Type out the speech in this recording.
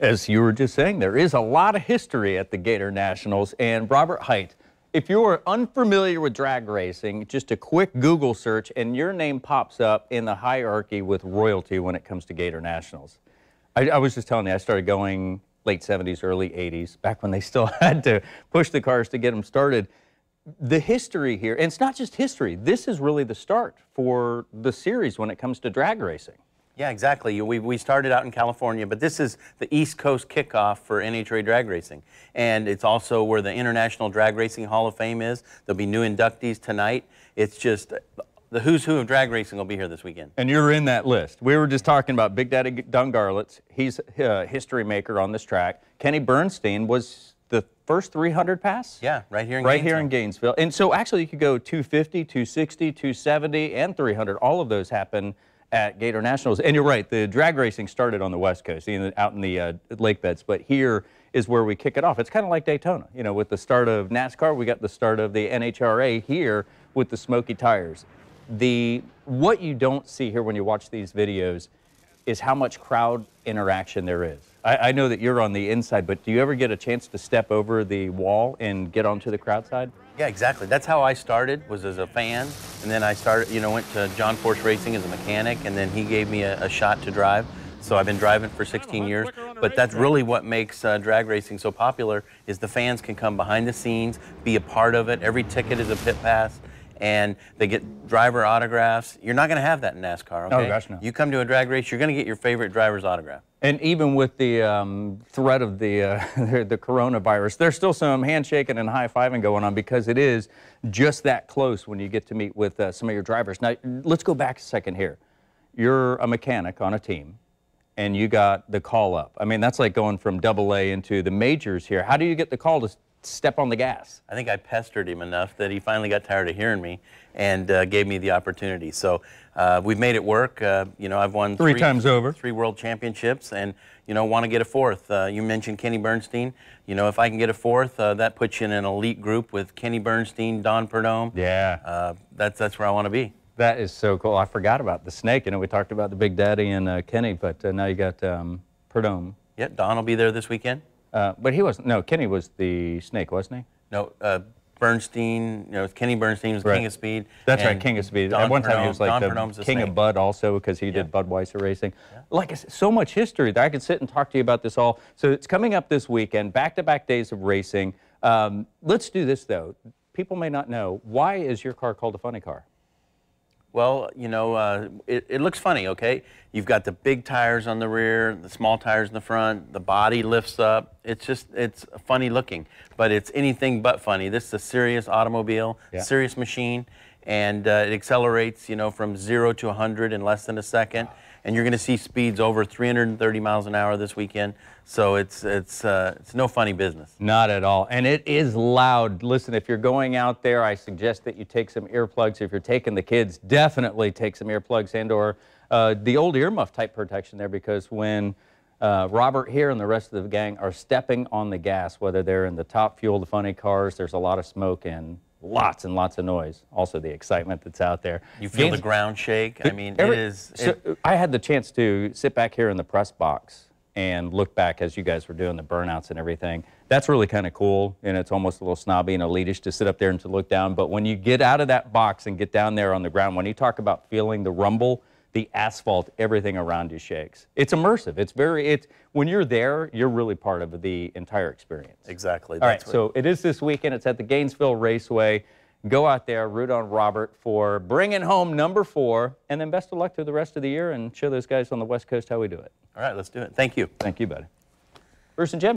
As you were just saying, there is a lot of history at the Gator Nationals. And Robert Height, if you're unfamiliar with drag racing, just a quick Google search and your name pops up in the hierarchy with royalty when it comes to Gator Nationals. I, I was just telling you, I started going late 70s, early 80s, back when they still had to push the cars to get them started the history here, and it's not just history, this is really the start for the series when it comes to drag racing. Yeah, exactly. We, we started out in California, but this is the East Coast kickoff for NHRA drag racing. And it's also where the International Drag Racing Hall of Fame is. There'll be new inductees tonight. It's just the who's who of drag racing will be here this weekend. And you're in that list. We were just talking about Big Daddy Dungarlitz. He's a uh, history maker on this track. Kenny Bernstein was the first 300 pass? Yeah, right here in right Gainesville. here in Gainesville. And so actually you could go 250, 260, 270, and 300. All of those happen at Gator Nationals. And you're right, the drag racing started on the West Coast, out in the uh, lake beds, but here is where we kick it off. It's kind of like Daytona. You know, with the start of NASCAR, we got the start of the NHRA here with the smoky tires. The what you don't see here when you watch these videos is how much crowd interaction there is. I, I know that you're on the inside, but do you ever get a chance to step over the wall and get onto the crowd side? Yeah, exactly. That's how I started, was as a fan. And then I started, you know, went to John Force Racing as a mechanic, and then he gave me a, a shot to drive. So I've been driving for 16 years, but that's really what makes uh, drag racing so popular is the fans can come behind the scenes, be a part of it. Every ticket is a pit pass and they get driver autographs. You're not going to have that in NASCAR. Oh, okay? Oh gosh, no. You come to a drag race, you're going to get your favorite driver's autograph. And even with the um, threat of the, uh, the coronavirus, there's still some handshaking and high fiving going on because it is just that close when you get to meet with uh, some of your drivers. Now let's go back a second here. You're a mechanic on a team and you got the call up. I mean, that's like going from double A into the majors here. How do you get the call to step on the gas. I think I pestered him enough that he finally got tired of hearing me and uh, gave me the opportunity. So uh, we've made it work. Uh, you know, I've won three, three, times over, three world championships, and you know, want to get a fourth. Uh, you mentioned Kenny Bernstein. You know, if I can get a fourth, uh, that puts you in an elite group with Kenny Bernstein, Don Perdome. Yeah, uh, that's that's where I want to be. That is so cool. I forgot about the snake. You know, we talked about the Big Daddy and Kenny, but now you got um, Perdome. Yeah, Don will be there this weekend. Uh, but he was no Kenny was the snake, wasn't he? No, uh, Bernstein. You know, Kenny Bernstein was right. King of Speed. That's right, King of Speed. Don At one Pernome, time he was like Don the, King of Bud also because he yeah. did Budweiser racing. Yeah. Like so much history that I could sit and talk to you about this all. So it's coming up this weekend, back-to-back -back days of racing. Um, let's do this though. People may not know why is your car called a funny car? Well, you know, uh, it, it, looks funny, okay? You've got the big tires on the rear, the small tires in the front, the body lifts up. It's just, it's funny looking, but it's anything but funny. This is a serious automobile, yeah. serious machine, and uh, it accelerates, you know, from zero to 100 in less than a second and you're going to see speeds over 330 miles an hour this weekend. So it's it's uh, it's no funny business. Not at all, and it is loud. Listen, if you're going out there, I suggest that you take some earplugs. If you're taking the kids, definitely take some earplugs and/or uh, the old earmuff type protection there, because when uh, Robert here and the rest of the gang are stepping on the gas, whether they're in the top fuel, the funny cars, there's a lot of smoke and lots and lots of noise. Also, the excitement that's out there. You feel the ground shake. I mean, every, it is. It, I had the chance to sit back here in the press box and look back as you guys were doing the burnouts and everything. That's really kind of cool, and it's almost a little snobby and elitist to sit up there and to look down. But when you get out of that box and get down there on the ground, when you talk about feeling the rumble the asphalt, everything around you shakes. It's immersive. It's very, it's, when you're there, you're really part of the entire experience. Exactly. All right, so it is this weekend. It's at the Gainesville Raceway. Go out there, root on Robert for bringing home number four, and then best of luck through the rest of the year and show those guys on the West Coast how we do it. All right, let's do it. Thank you. Thank you, buddy. Bruce and Jim.